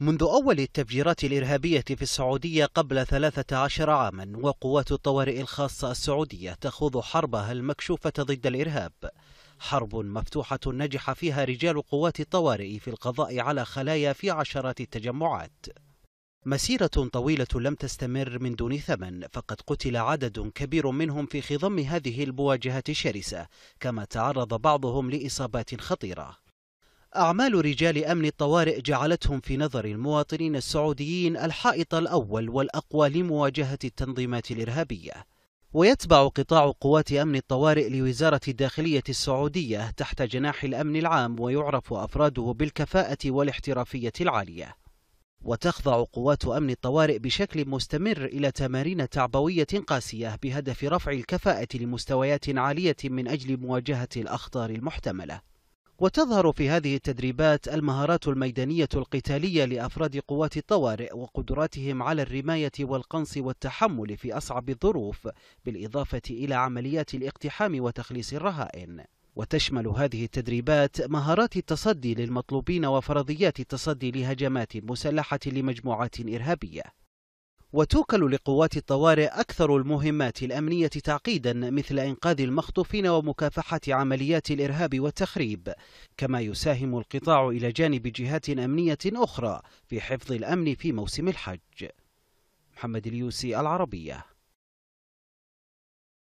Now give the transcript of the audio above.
منذ أول التفجيرات الإرهابية في السعودية قبل 13 عاما وقوات الطوارئ الخاصة السعودية تخوض حربها المكشوفة ضد الإرهاب حرب مفتوحة نجح فيها رجال قوات الطوارئ في القضاء على خلايا في عشرات التجمعات مسيرة طويلة لم تستمر من دون ثمن فقد قتل عدد كبير منهم في خضم هذه المواجهة الشرسة كما تعرض بعضهم لإصابات خطيرة أعمال رجال أمن الطوارئ جعلتهم في نظر المواطنين السعوديين الحائط الأول والأقوى لمواجهة التنظيمات الإرهابية ويتبع قطاع قوات أمن الطوارئ لوزارة الداخلية السعودية تحت جناح الأمن العام ويعرف أفراده بالكفاءة والاحترافية العالية وتخضع قوات أمن الطوارئ بشكل مستمر إلى تمارين تعبوية قاسية بهدف رفع الكفاءة لمستويات عالية من أجل مواجهة الأخطار المحتملة وتظهر في هذه التدريبات المهارات الميدانية القتالية لأفراد قوات الطوارئ وقدراتهم على الرماية والقنص والتحمل في أصعب الظروف بالإضافة إلى عمليات الاقتحام وتخليص الرهائن وتشمل هذه التدريبات مهارات التصدي للمطلوبين وفرضيات التصدي لهجمات مسلحة لمجموعات إرهابية وتوكل لقوات الطوارئ أكثر المهمات الأمنية تعقيدا مثل إنقاذ المخطوفين ومكافحة عمليات الإرهاب والتخريب كما يساهم القطاع إلى جانب جهات أمنية أخرى في حفظ الأمن في موسم الحج محمد اليوسي العربية